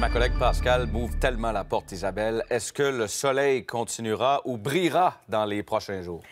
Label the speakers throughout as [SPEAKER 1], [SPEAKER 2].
[SPEAKER 1] ma collègue Pascal m'ouvre tellement la porte, Isabelle. Est-ce que le soleil continuera ou brillera dans les prochains jours?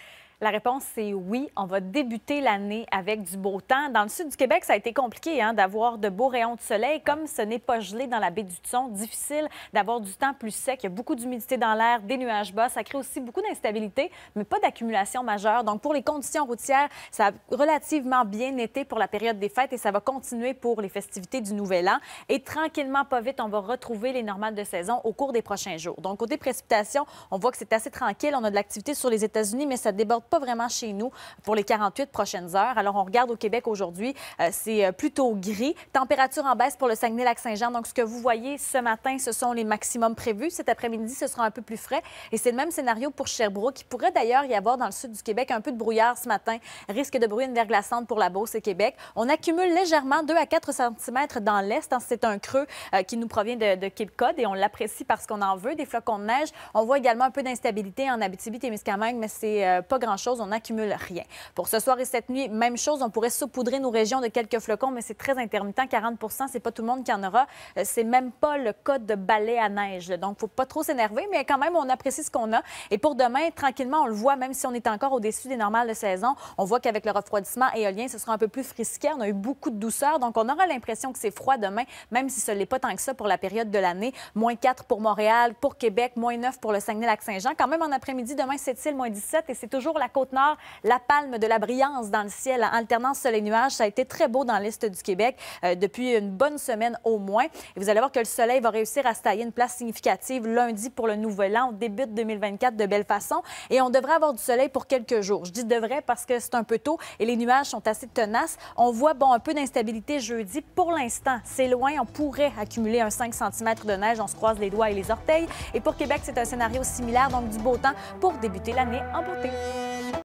[SPEAKER 1] La réponse, c'est oui. On va débuter l'année avec du beau temps. Dans le sud du Québec, ça a été compliqué hein, d'avoir de beaux rayons de soleil. Comme ce n'est pas gelé dans la baie du Tson, difficile d'avoir du temps plus sec. Il y a beaucoup d'humidité dans l'air, des nuages bas. Ça crée aussi beaucoup d'instabilité, mais pas d'accumulation majeure. Donc, pour les conditions routières, ça a relativement bien été pour la période des fêtes et ça va continuer pour les festivités du Nouvel An. Et tranquillement, pas vite, on va retrouver les normales de saison au cours des prochains jours. Donc, côté précipitations, on voit que c'est assez tranquille. On a de l'activité sur les États-Unis, mais ça déborde pas vraiment chez nous pour les 48 prochaines heures. Alors, on regarde au Québec aujourd'hui, euh, c'est euh, plutôt gris. Température en baisse pour le Saguenay-Lac-Saint-Jean. Donc, ce que vous voyez ce matin, ce sont les maximums prévus. Cet après-midi, ce sera un peu plus frais. Et c'est le même scénario pour Sherbrooke. Il pourrait d'ailleurs y avoir dans le sud du Québec un peu de brouillard ce matin. Risque de bruine verglaçante pour la Beauce et Québec. On accumule légèrement 2 à 4 cm dans l'est. Hein, c'est un creux euh, qui nous provient de, de Cape Cod et on l'apprécie parce qu'on en veut. Des flocons de neige. On voit également un peu d'instabilité en Abitibi-Témiscamingue, mais c'est pas grand-chose chose on n'accumule rien. Pour ce soir et cette nuit, même chose, on pourrait saupoudrer nos régions de quelques flocons, mais c'est très intermittent. 40 c'est pas tout le monde qui en aura. Euh, c'est même pas le code de balai à neige. Donc, faut pas trop s'énerver, mais quand même, on apprécie ce qu'on a. Et pour demain, tranquillement, on le voit, même si on est encore au-dessus des normales de saison, on voit qu'avec le refroidissement éolien, ce sera un peu plus frisqué. On a eu beaucoup de douceur, donc on aura l'impression que c'est froid demain, même si ce n'est pas tant que ça pour la période de l'année. Moins 4 pour Montréal, pour Québec, moins 9 pour le Saguenay-Lac-Saint-Jean. Quand même, en après-midi, demain, c'est moins 17 et c'est toujours la Côte-Nord, la palme de la brillance dans le ciel, alternance soleil-nuage. Ça a été très beau dans l'Est du Québec euh, depuis une bonne semaine au moins. Et vous allez voir que le soleil va réussir à se tailler une place significative lundi pour le nouvel an. début de 2024 de belle façon et on devrait avoir du soleil pour quelques jours. Je dis devrait parce que c'est un peu tôt et les nuages sont assez tenaces. On voit bon, un peu d'instabilité jeudi. Pour l'instant, c'est loin. On pourrait accumuler un 5 cm de neige. On se croise les doigts et les orteils. Et pour Québec, c'est un scénario similaire, donc du beau temps pour débuter l'année en beauté.